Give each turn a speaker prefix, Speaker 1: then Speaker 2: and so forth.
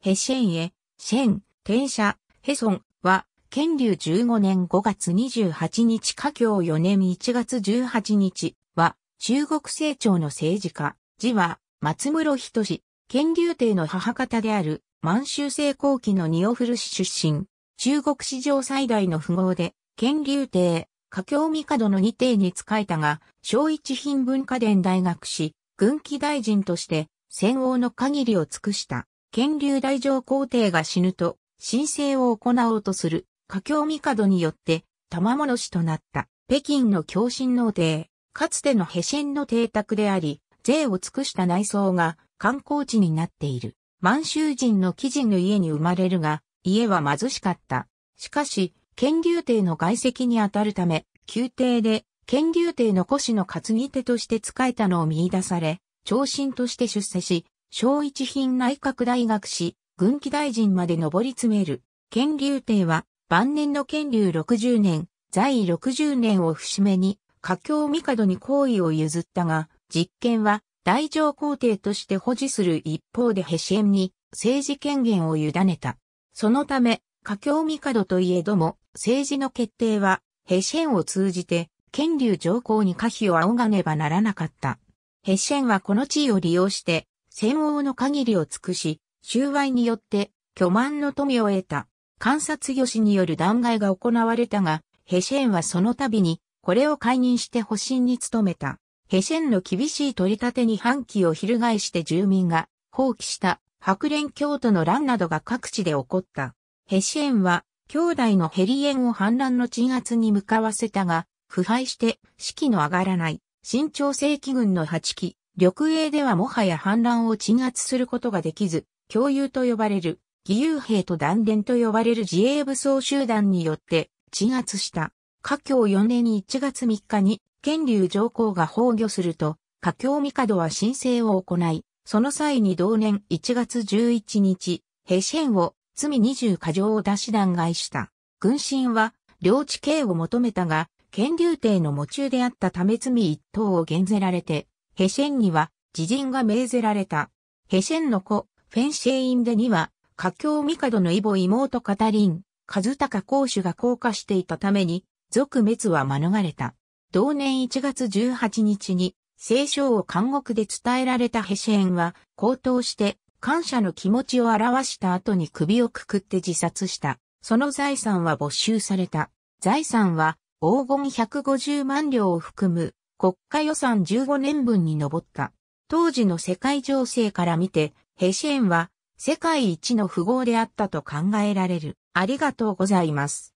Speaker 1: ヘシェンへ、シェン、転写、ヘソンは、建立15年5月28日家境4年1月18日は、中国政朝の政治家、字は、松室人志、建立帝の母方である、満州成功期のニオフル氏出身、中国史上最大の富豪で、建立帝、華僑帝の二帝に仕えたが、小一品文化伝大学士、軍記大臣として、戦王の限りを尽くした。権竜大上皇帝が死ぬと、申請を行おうとする、華僑帝によって、玉物師となった、北京の共親の帝、かつてのヘシェンの邸宅であり、税を尽くした内装が観光地になっている。満州人の貴人の家に生まれるが、家は貧しかった。しかし、権竜帝の外籍にあたるため、宮廷で、権竜帝の古紙の担ぎ手として仕えたのを見出され、長身として出世し、小一品内閣大学士、軍機大臣まで上り詰める。権竜帝は、晩年の権竜60年、在位60年を節目に、華僑帝に皇位を譲ったが、実権は大乗皇帝として保持する一方でヘシエンに政治権限を委ねた。そのため、華僑帝といえども、政治の決定は、ヘシェンを通じて、権竜上皇に可否を仰がねばならなかった。ヘシェンはこの地位を利用して、戦王の限りを尽くし、収賄によって巨万の富を得た。観察義による弾劾が行われたが、ヘシェンはその度に、これを解任して保身に努めた。ヘシェンの厳しい取り立てに反旗を翻して住民が放棄した白蓮教徒の乱などが各地で起こった。ヘシェンは兄弟のヘリエンを反乱の鎮圧に向かわせたが、腐敗して士気の上がらない新朝世紀軍の8期、緑営ではもはや反乱を鎮圧することができず、共有と呼ばれる、義勇兵と断連と呼ばれる自衛武装集団によって鎮圧した。華僑4年1月3日に、権竜上皇が崩御すると、華僑帝は申請を行い、その際に同年1月11日、兵士編を罪20過剰を出し弾劾した。軍神は、領地刑を求めたが、権竜帝の喪中であったため罪一等を減ぜられて、ヘシェンには、自陣が命ぜられた。ヘシェンの子、フェンシェインデには、華三帝の異母妹カタリン、カズタカ公主が降下していたために、族滅は免れた。同年1月18日に、聖書を監獄で伝えられたヘシェンは、高騰して、感謝の気持ちを表した後に首をくくって自殺した。その財産は没収された。財産は、黄金150万両を含む国家予算15年分に上った。当時の世界情勢から見て、ヘシェンは世界一の富豪であったと考えられる。ありがとうございます。